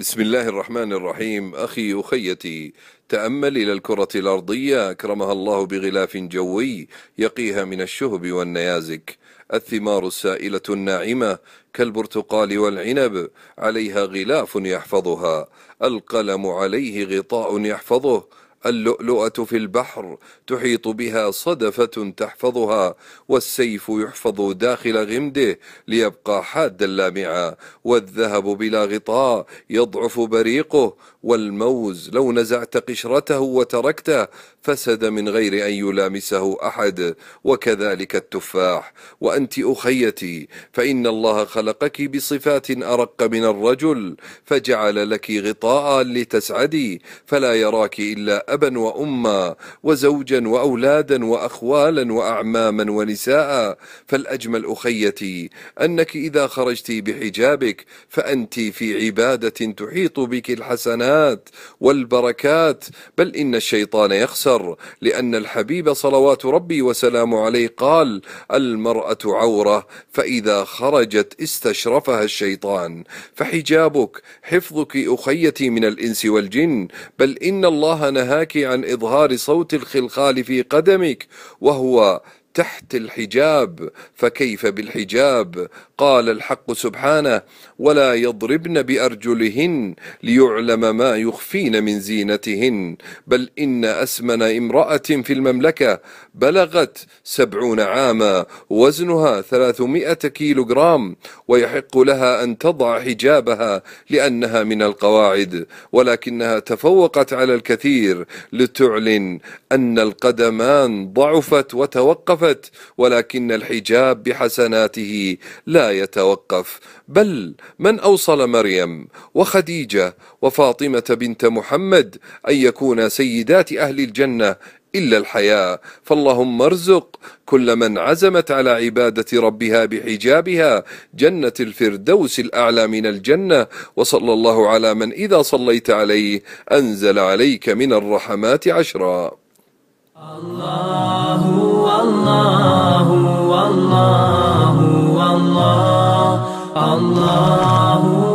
بسم الله الرحمن الرحيم أخي أخيتي تأمل إلى الكرة الأرضية أكرمها الله بغلاف جوي يقيها من الشهب والنيازك الثمار السائلة الناعمة كالبرتقال والعنب عليها غلاف يحفظها القلم عليه غطاء يحفظه اللؤلؤة في البحر تحيط بها صدفة تحفظها والسيف يحفظ داخل غمده ليبقى حادا لامعا والذهب بلا غطاء يضعف بريقه والموز لو نزعت قشرته وتركته فسد من غير أن يلامسه أحد وكذلك التفاح وأنت أخيتي فإن الله خلقك بصفات أرق من الرجل فجعل لك غطاء لتسعدي فلا يراك إلا وأبا وأما وزوجا وأولادا وأخوالا وأعماما ونساء فالأجمل أخيتي أنك إذا خرجت بحجابك فأنت في عبادة تحيط بك الحسنات والبركات بل إن الشيطان يخسر لأن الحبيب صلوات ربي وسلامه عليه قال المرأة عورة فإذا خرجت استشرفها الشيطان فحجابك حفظك أخيتي من الإنس والجن بل إن الله نهى الحاكي عن إظهار صوت الخلخال في قدمك وهو تحت الحجاب فكيف بالحجاب قال الحق سبحانه ولا يضربن بارجلهن ليعلم ما يخفين من زينتهن بل ان اسمن امراه في المملكه بلغت سبعون عاما وزنها ثلاثمائه كيلو جرام ويحق لها ان تضع حجابها لانها من القواعد ولكنها تفوقت على الكثير لتعلن ان القدمان ضعفت وتوقفت توقفت ولكن الحجاب بحسناته لا يتوقف بل من اوصل مريم وخديجه وفاطمه بنت محمد ان يكونا سيدات اهل الجنه إلا الحياة فاللهم ارزق كل من عزمت على عبادة ربها بحجابها جنة الفردوس الأعلى من الجنة وصلى الله على من إذا صليت عليه أنزل عليك من الرحمات عشرا الله Allahu Allahu Allah Allahu Allah.